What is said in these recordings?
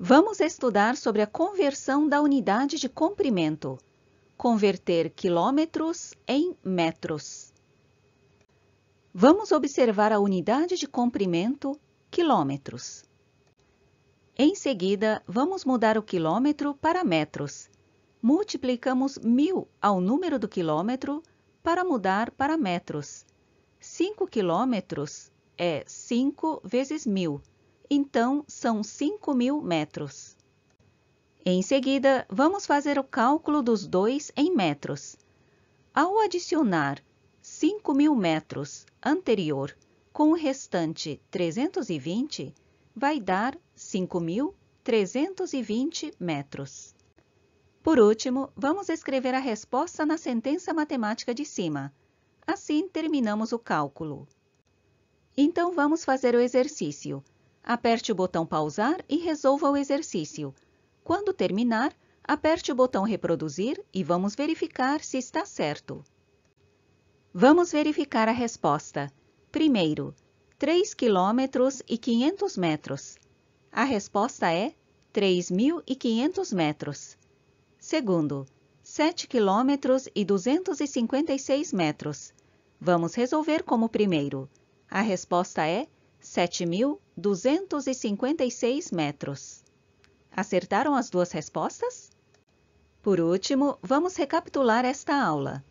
Vamos estudar sobre a conversão da unidade de comprimento. Converter quilômetros em metros. Vamos observar a unidade de comprimento, quilômetros. Em seguida, vamos mudar o quilômetro para metros. Multiplicamos 1.000 ao número do quilômetro para mudar para metros. 5 quilômetros é 5 vezes 1.000 então são 5.000 metros. Em seguida, vamos fazer o cálculo dos dois em metros. Ao adicionar 5.000 metros anterior com o restante 320, vai dar 5.320 metros. Por último, vamos escrever a resposta na sentença matemática de cima. Assim terminamos o cálculo. Então vamos fazer o exercício. Aperte o botão pausar e resolva o exercício. Quando terminar, aperte o botão reproduzir e vamos verificar se está certo. Vamos verificar a resposta. Primeiro, 3 km e 500 metros. A resposta é 3.500 metros. Segundo, 7 km e 256 metros. Vamos resolver como primeiro. A resposta é 7.256 metros. Acertaram as duas respostas? Por último, vamos recapitular esta aula.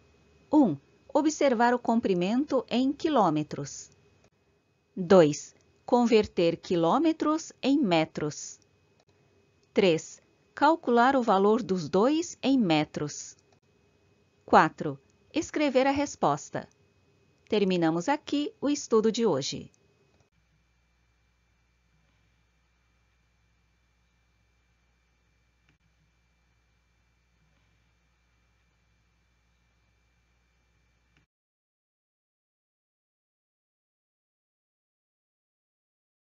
1. Um, observar o comprimento em quilômetros. 2. Converter quilômetros em metros. 3. Calcular o valor dos dois em metros. 4. Escrever a resposta. Terminamos aqui o estudo de hoje.